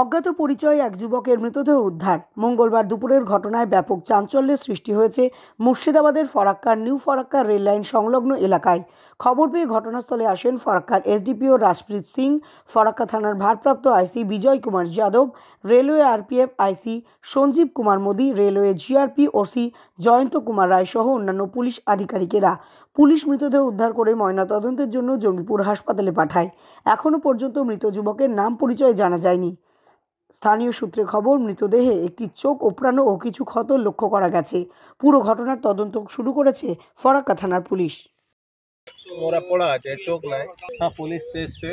অজ্ঞাত পরিচয় এক যুবকের মৃতদেহ উদ্ধার মঙ্গলবার দুপুরের ঘটনায় ব্যাপক চাঞ্চল্যের সৃষ্টি হয়েছে মুর্শিদাবাদের ফরাক্কার নিউ ফরাক্কার রেললাইন সংলগ্ন এলাকায় খবর পেয়ে ঘটনাস্থলে আসেন ফরাক্কার এসডিপিও রাজপ্রীত সিং ফরাক্কা থানার ভারপ্রাপ্ত IC Bijoy Kumar Yadav railway RPF IC Sanjeev Kumar Modi railway GRP OC Jayanta Kumar Roy সহ অন্যান্য পুলিশ আধিকারিকেরা পুলিশ মৃতদেহ উদ্ধার করে ময়নাতদন্তের জন্য জঙ্গিপুর হাসপাতালে পাঠায় এখনও পর্যন্ত মৃত যুবকের নাম পরিচয় জানা যায়নি স্থানীয় সূত্রে খবর মৃতদেহে একটি চোখ ওপড়ানো ও কিছু ক্ষত লক্ষ্য করা গেছে পুরো ঘটনার তদন্ত শুরু করেছে ফরাক্কা থানার পুলিশ পড়া আছে চোখ নাই পুলিশ এসছে